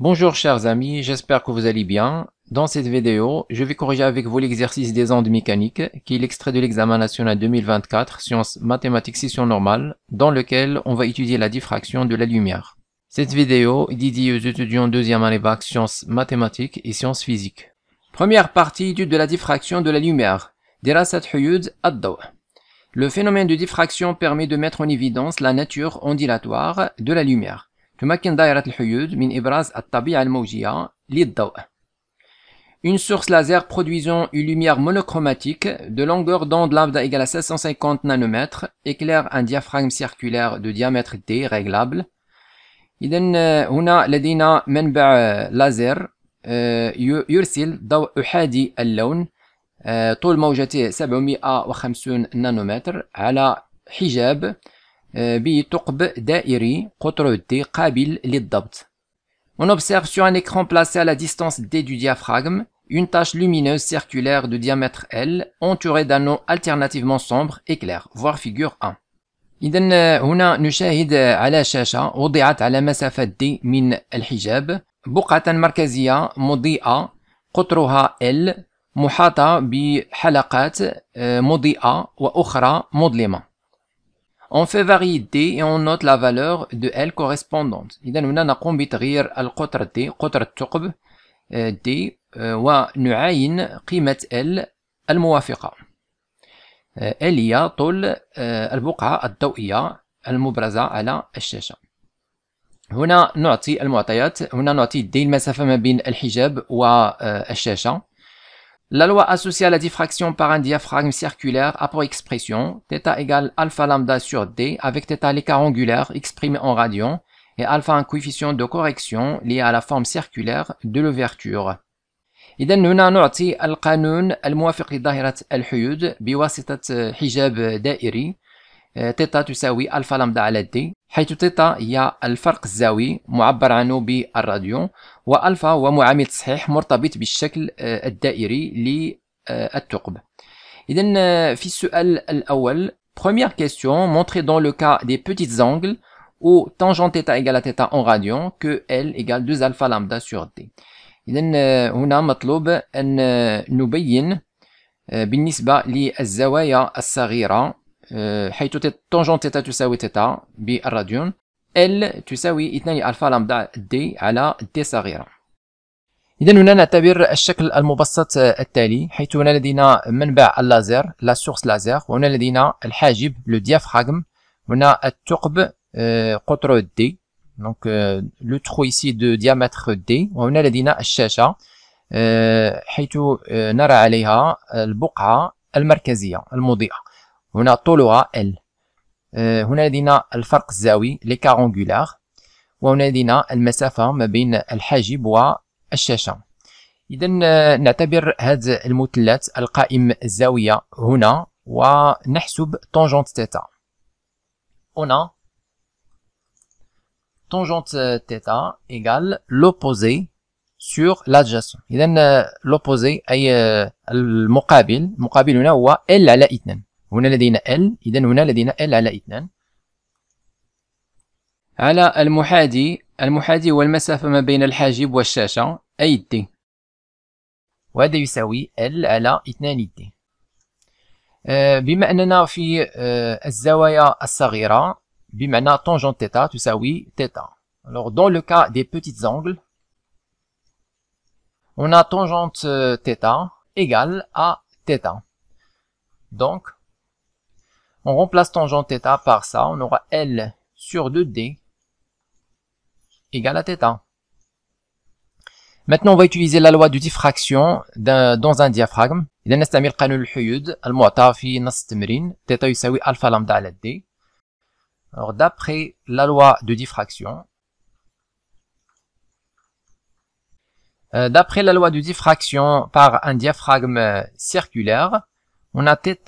Bonjour chers amis, j'espère que vous allez bien. Dans cette vidéo, je vais corriger avec vous l'exercice des ondes mécaniques, qui est l'extrait de l'examen national 2024, sciences mathématiques session normale, dans lequel on va étudier la diffraction de la lumière. Cette vidéo est dédiée aux étudiants deuxième année bac sciences mathématiques et sciences physiques. Première partie étude de la diffraction de la lumière. Huyud Le phénomène de diffraction permet de mettre en évidence la nature ondulatoire de la lumière. Une source laser produisant une lumière monochromatique de longueur d'onde lambda égale à 750 nanomètres éclaire un diaphragme circulaire de diamètre D réglable. Il y a laser يرسل ضوء أحادي اللون طول موجته 750 نانومتر على حجاب بثقب دائري قطره T قابل للضبط. On observe sur un écran placé à la distance D du diaphragme une tache lumineuse circulaire de diamètre L entourée d'anneaux alternativement sombres et clairs, voire figure 1. إذا هنا نشاهد على شاشة وضعت على مسافة D من الحجاب بقعة مركزية مضيئة قطرها L محاطة بحلقات آه، مضيئة وأخرى مظلمة. On fait varier D et on note la valeur de L correspondante. إذا هنا نقوم بتغيير القطر D قطر الثقب آه، D آه، ونعاين قيمة L الموافقة. L هي طول البقعة الضوئية المبرزة على الشاشة. La loi associée à la diffraction par un diaphragme circulaire a pour expression θ égale alpha lambda sur d avec θ l'écart angulaire exprimé en radians et alpha un coefficient de correction lié à la forme circulaire de l'ouverture. إذا هنا نعطي القانون الموافق الحيود حجاب دائري θ تساوي d حيث تيتا هي الفرق الزاوي معبر عنه بالراديو والفا هو معامل تصحيح مرتبط بالشكل آه، الدائري للثقب اذا آه، في السؤال الاول première question مونتري dans le cas des petits angles où tangent θ égale à θ en radian que L égale 2 alpha lambda sur D اذا آه، هنا مطلوب ان نبين بالنسبه للزوايا الصغيره Euh, حيث طنجون تيتا تساوي تيتا بالراديون ال تساوي 2 ألفا لامدا دي على دي صغيرة إذا هنا نعتبر الشكل المبسط آه، التالي حيث هنا لدينا منبع اللازر لا سورس لازر وهنا لدينا الحاجب لو ديافراغم هنا الثقب آه، قطر دي دونك لو ترو ici دو diamètre دي وهنا لدينا الشاشة آه، حيث نرى عليها البقعة المركزية المضيئة هنا طولها L آه، هنا لدينا الفرق الزاوي ليكار انجولار وهنا لدينا المسافة ما بين الحاجب والشاشة إذا آه، نعتبر هذا المثلث القائم الزاوية هنا ونحسب طونجونت تيتا هنا طونجونت تيتا إيكال لوبوزي سور لادجاسون إذا لوبوزي أي آه، المقابل المقابل هنا هو L على 2 هنا لدينا ال إذا هنا لدينا ال على 2 على المحادي المحادي هو المسافة ما بين الحاجب والشاشة أي دي وهذا يساوي ال على 2 دي آه، بما أننا في آه، الزوايا الصغيرة بمعنى طونجون تيتا تساوي تيتا Alors dans le cas des petites angles, on a tangente euh, θ égale à θ. Donc, On remplace tangent θ par ça, on aura L sur 2D égale à θ. Maintenant, on va utiliser la loi de diffraction dans un diaphragme. D. Alors, d'après la loi de diffraction, euh, d'après la loi de diffraction par un diaphragme euh, circulaire, on a θ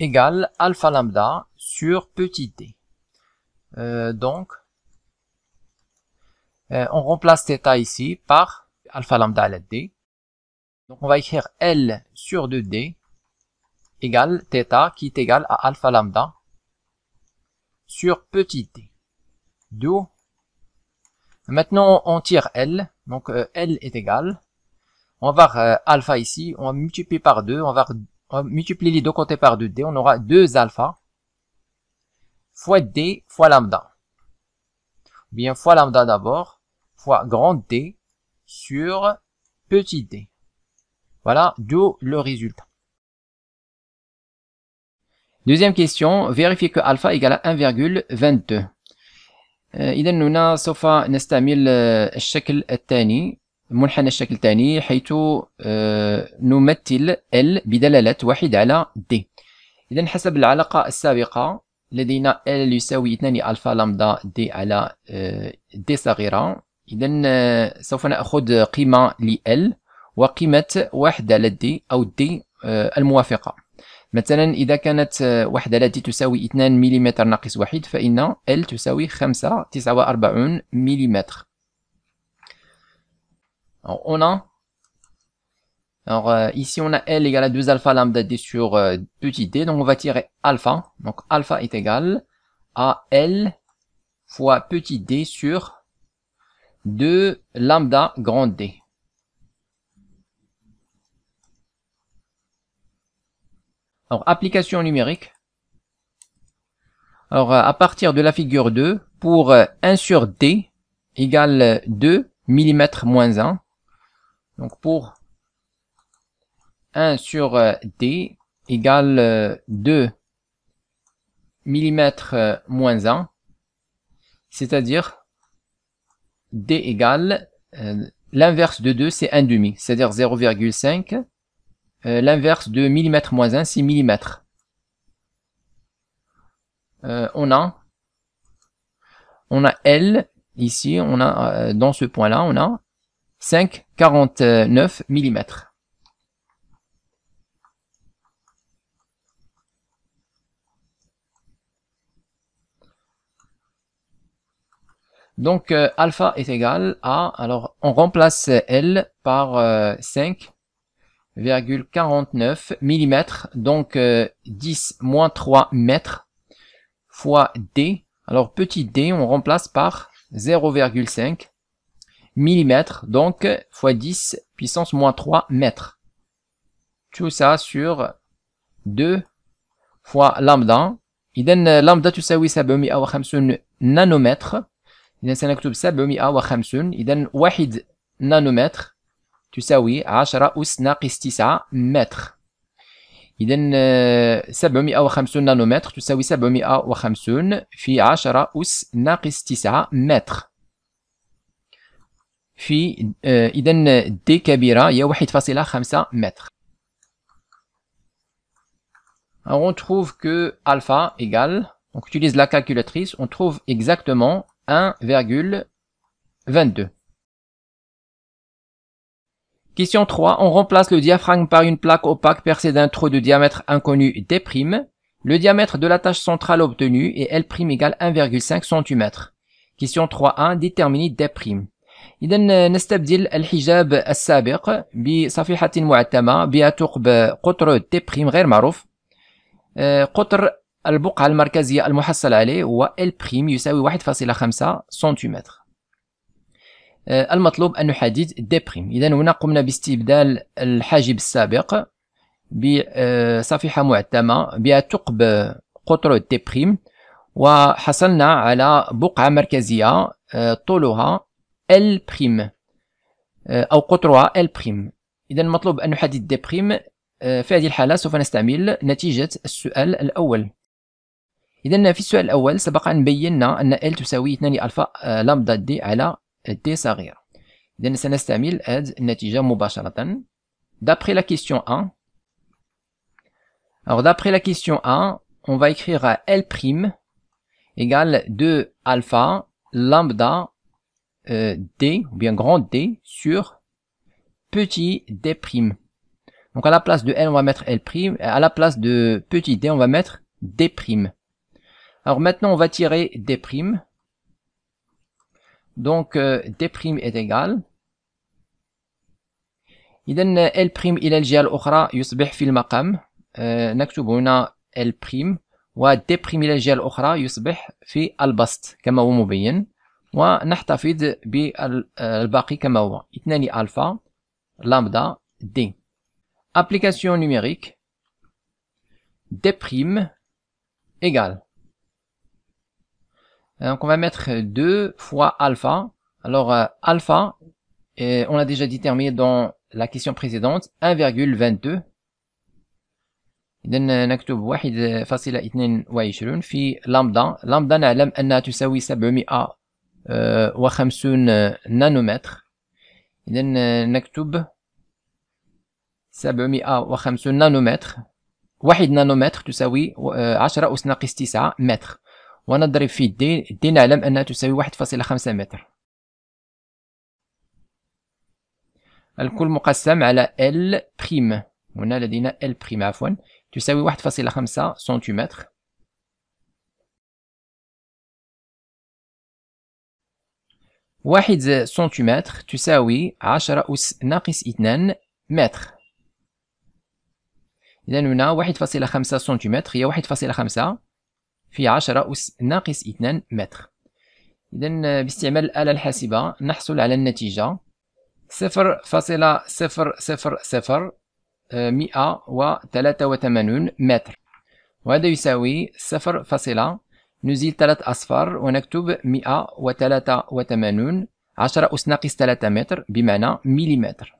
égale alpha lambda sur petit t. Euh, donc, euh, on remplace theta ici par alpha lambda à d. Donc on va écrire L sur 2d égale theta qui est égal à alpha lambda sur petit t. D'où Maintenant on tire L, donc euh, L est égal. On va alpha ici, on va multiplier par 2, on va on multiplie les deux côtés par 2D, on aura 2 alpha fois D fois lambda. Bien fois lambda d'abord, fois grand D sur petit d. Voilà, d'où le résultat. Deuxième question, vérifier que alpha égale à 1,22. إذا هنا سوف نستعمل الشكل الثاني منحنى الشكل الثاني حيث آه، نمثل ال بدلالات واحد على دي إذا حسب العلاقة السابقة لدينا ال يساوي 2 ألفا لامدا دي على دي آه، صغيرة إذا آه، سوف نأخذ قيمة ل ال وقيمة واحد على D أو دي الموافقة مثلا إذا كانت واحد على D تساوي 2 ملم ناقص واحد فإن ال تساوي 5 49 ملم Alors, on a... Alors, euh, ici, on a L égale à 2 alpha lambda D sur euh, petit d. Donc, on va tirer alpha. Donc, alpha est égal à L fois petit d sur 2 lambda grand D. Alors, application numérique. Alors, euh, à partir de la figure 2, pour 1 sur D égale 2 mm moins 1, donc pour 1 sur euh, D égale 2 euh, mm euh, moins 1, c'est-à-dire D égale l'inverse de 2 c'est 1 demi, c'est-à-dire 0,5. l'inverse de mm moins 1 c'est mm. on a on a L ici, on a dans ce point-là, on a 5,49 mm. Donc euh, alpha est égal à, alors on remplace L par 5,49 euh, mm, donc 10 euh, moins 3 mètres fois D. Alors petit d, on remplace par 0,5 Millimètre, donc fois 10 puissance moins 3 mètres. Tout ça sur 2 fois lambda. Euh, il donne lambda, 750 nanomètres. oui, ça veut 750 nanomètre. Il donne ça, ça veut Il donne 1 nanomètre, tu 9 mètres. Il 750 nanomètres, tu sais, 750 في 10 ناقص 9 mètres. Euh, في دي كبيره هي واحد متر. Alors on trouve que alpha égale, on utilise la calculatrice, on trouve exactement 1,22. Question 3, on remplace le diaphragme par une plaque opaque percée d'un trou de diamètre inconnu D'. Le diamètre de la tâche centrale obtenue est L' égale 1,5 cm. Question 3a, détermine D'. إذا نستبدل الحجاب السابق بصفيحة معتمة بها ثقب قطر تي بخيم غير معروف آه، قطر البقعة المركزية المحصل عليه هو L بريم يساوي 1.5 سنتيمتر آه، المطلوب أن نحدد دي بريم إذا هنا قمنا باستبدال الحاجب السابق بصفيحة معتمة بها ثقب قطر دي بخيم وحصلنا على بقعة مركزية آه، طولها L' أو قطرها euh, L' إذا المطلوب أن نحدد دي بريم euh, في هذه الحالة سوف نستعمل نتيجة السؤال الأول إذا في السؤال الأول سبق أن بينا أن L تساوي 2 ألفا آه، لامدا دي على دي صغير إذا سنستعمل هذه النتيجة مباشرة D'après la question 1, alors d'après la question 1, on va écrire L' égale 2 alpha lambda Euh, d, ou bien grand D, sur petit D prime. Donc à la place de L, on va mettre L prime, et à la place de petit D, on va mettre D prime. Alors maintenant, on va tirer D prime. Donc euh, D prime est égal. إذن L prime إلى الجهة الأخرى يصبح في المقام نكتب هنا L prime و D prime إلى الجهة الأخرى يصبح في البسط كما هو مبين ونحتفظ بالباقي كما هو 2 ألفا لامدا دي application numérique déprime égale donc on va mettre 2 fois alpha alors euh, alpha et on l'a déjà déterminé dans la question précédente 1,22 Donc on إذا نكتب 1.22 في Lambda, لامدا نعلم أنها تساوي 700 آه، وخمسون نانومتر إذا نكتب سبعمائة وخمسون نانومتر واحد نانومتر تساوي آه، عشرة أس ناقص تسعة متر ونضرب في دي دي نعلم أنها تساوي واحد فاصلة خمسة متر الكل مقسم على ال بريم هنا لدينا ال بريم عفوا تساوي واحد فاصلة خمسة سنتيمتر واحد سنتيمتر تساوي عشرة أس ناقص اثنان متر إذا هنا واحد فاصلة خمسة سنتيمتر هي واحد فاصلة خمسة في عشرة أس ناقص اثنان متر إذا باستعمال الآلة الحاسبة نحصل على النتيجة صفر فاصلة صفر صفر صفر آه، مئة وثلاثة وثمانون متر وهذا يساوي صفر فاصلة نزيل ثلاث أصفار ونكتب 183 10 أس ناقص 3 متر بمعنى مليمتر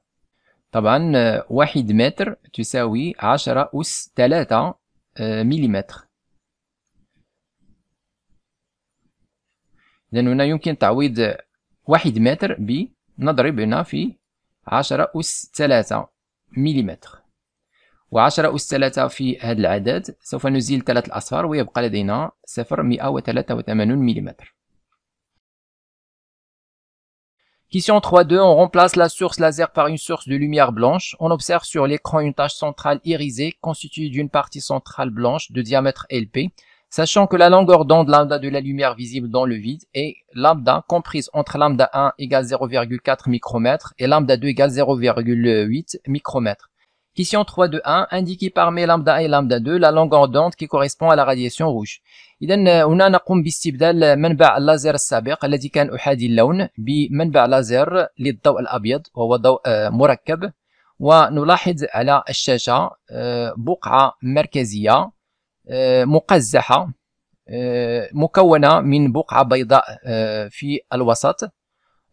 طبعا آه، واحد متر تساوي 10 أس 3 آه، مليمتر إذن هنا يمكن تعويض واحد متر بنضرب هنا في 10 أس 3 مليمتر أس Question 3.2, on remplace la source laser par une source de lumière blanche. On observe sur l'écran une tache centrale irisée constituée d'une partie centrale blanche de diamètre LP, sachant que la longueur d'onde lambda de la lumière visible dans le vide est lambda comprise entre lambda 1 égale 0,4 micromètre et lambda 2 égale 0,8 micromètre. Question 3 1, indiqué par mes lambda 1 et lambda 2 la longueur d'onde qui correspond à la radiation rouge. إذن هنا نقوم باستبدال منبع اللازر السابق الذي كان أحادي اللون بمنبع لازر للضوء الأبيض وهو ضوء مركب ونلاحظ على الشاشة بقعة مركزية مقزحة مكونة من بقعة بيضاء في الوسط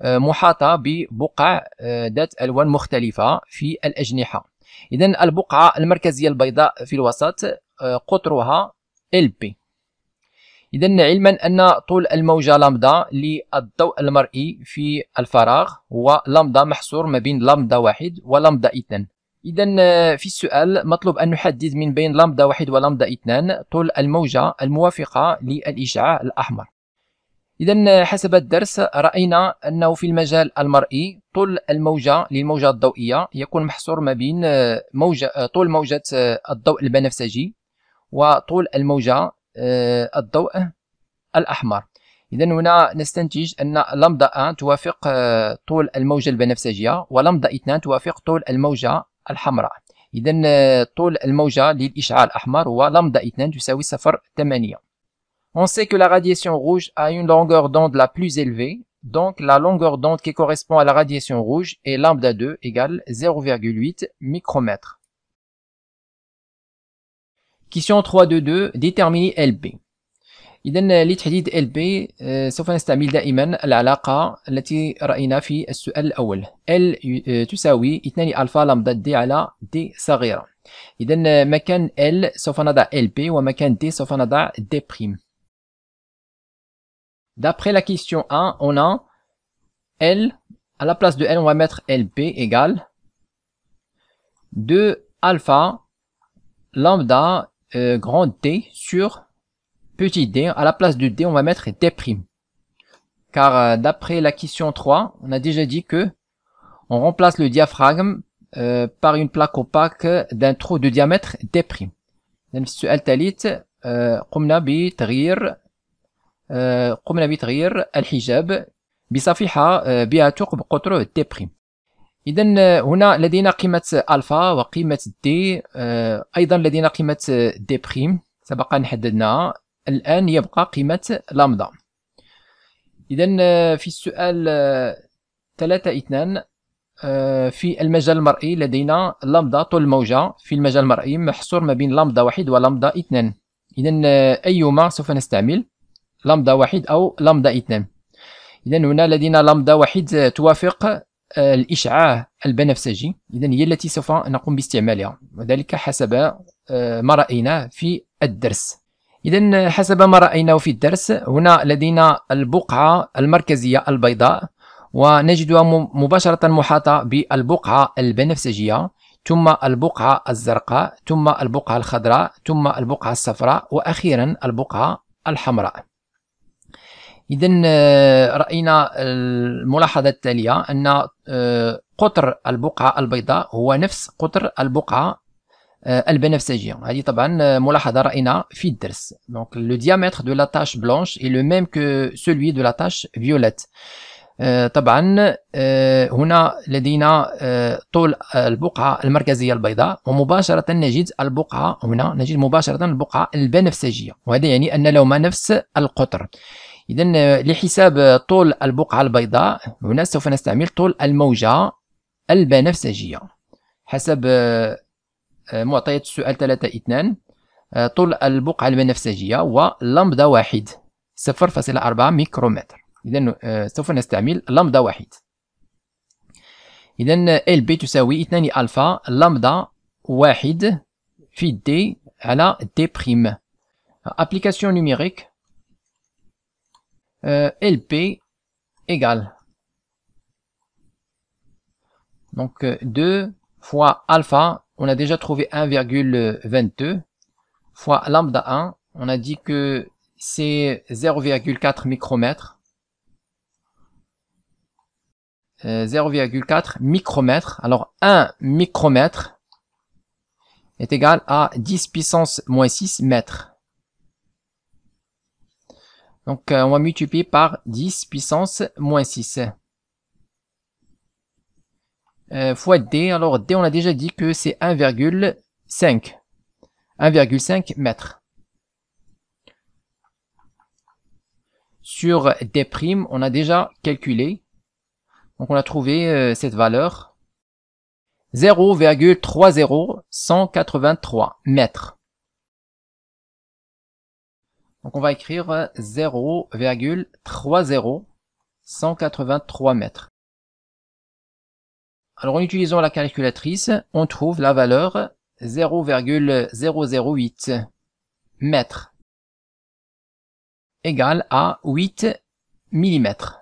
محاطة ببقع ذات ألوان مختلفة في الأجنحة اذا البقعه المركزيه البيضاء في الوسط آه، قطرها LP إذا علما أن طول الموجة لامدا للضوء المرئي في الفراغ هو لامدا محصور ما بين لامدا واحد ولامدا اثنان إذا آه، في السؤال مطلوب أن نحدد من بين لامدا واحد ولامدا اثنان طول الموجة الموافقة للإشعاع الأحمر إذا حسب الدرس رأينا أنه في المجال المرئي طول الموجة للموجة الضوئية يكون محصور ما بين آه، موجة آه، طول موجة آه، الضوء البنفسجي وطول الموجة الضوء الأحمر إذا هنا نستنتج أن لمدة 1 توافق طول الموجة البنفسجية ولمدة 2 توافق طول الموجة الحمراء إذا طول الموجة للإشعاع الأحمر هو لمدة 2 تساوي 0.8 On sait que la radiation rouge a une longueur d'onde la plus élevée, donc la longueur d'onde qui correspond à la radiation rouge est lambda 2 égale 0,8 micromètres. Question 3.2.2. 3 de 2, déterminer LB. إذا لتحديد LB euh, سوف نستعمل دائما العلاقة التي رأينا في السؤال الأول L euh, تساوي 2 ألفا لامدا D على D صغيرة إذا مكان L سوف نضع LB ومكان D سوف نضع D' D'après la question 1, on a L, à la place de L, on va mettre LP égale 2 alpha lambda euh, grand T sur petit d. À la place de D, on va mettre D'. Car euh, d'après la question 3, on a déjà dit que on remplace le diaphragme euh, par une plaque opaque d'un trou de diamètre D'. آه، قمنا بتغيير الحجاب بصفيحة آه، بها ثقب قطره دي بريم إذا آه، هنا لدينا قيمة ألفا وقيمة دي أيضا لدينا قيمة دي بريم سبق أن حددناها الآن يبقى قيمة لامدا إذا في السؤال 3 2 في المجال المرئي لدينا لامدا طول الموجة في المجال المرئي محصور ما بين لامدا واحد ولامدا اثنان إذا أيهما سوف نستعمل لامدا واحد أو لامدا اثنان إذا هنا لدينا لامدا واحد آه، توافق آه، الإشعاع البنفسجي إذا هي التي سوف نقوم باستعمالها وذلك حسب آه، ما رأيناه في الدرس إذا حسب ما رأيناه في الدرس هنا لدينا البقعة المركزية البيضاء ونجدها مباشرة محاطة بالبقعة البنفسجية ثم البقعة الزرقاء ثم البقعة الخضراء ثم البقعة الصفراء وأخيرا البقعة الحمراء اذا آه، راينا الملاحظه التاليه ان آه، قطر البقعه البيضاء هو نفس قطر البقعه آه، البنفسجيه هذه طبعا ملاحظه راينا في الدرس دونك لو ديامتر دو لا تاش بلونش اي لو ميم كو سولوي دو لا تاش فيوليت طبعا هنا لدينا طول البقعة المركزية البيضاء ومباشرة نجد البقعة هنا نجد مباشرة البقعة البنفسجية وهذا يعني أن لهما نفس القطر إذا لحساب طول البقعة البيضاء هنا سوف نستعمل طول الموجة البنفسجية حسب آه، معطيات السؤال 3 2 آه، طول البقعة البنفسجية ولمبدا واحد 0.4 ميكرومتر إذا آه، سوف نستعمل لمبدا واحد إذا ال بي تساوي 2 ألفا لمبدا واحد في دي على دي بريم ابليكاسيون نيميريك Euh, LP égale. Donc 2 euh, fois alpha, on a déjà trouvé 1,22 fois lambda 1, on a dit que c'est 0,4 micromètre 0,4 micromètre Alors 1 micromètre est égal à 10 puissance moins 6 mètres. Donc euh, on va multiplier par 10 puissance moins 6. Euh, fois D, alors D on a déjà dit que c'est 1,5. 1,5 mètres. Sur D', on a déjà calculé. Donc on a trouvé euh, cette valeur. 0,30183 mètres. Donc on va écrire 0,30183 euh, 183 mètres. Alors en utilisant la calculatrice, on trouve la valeur 0,008 mètres égale à 8 millimètres.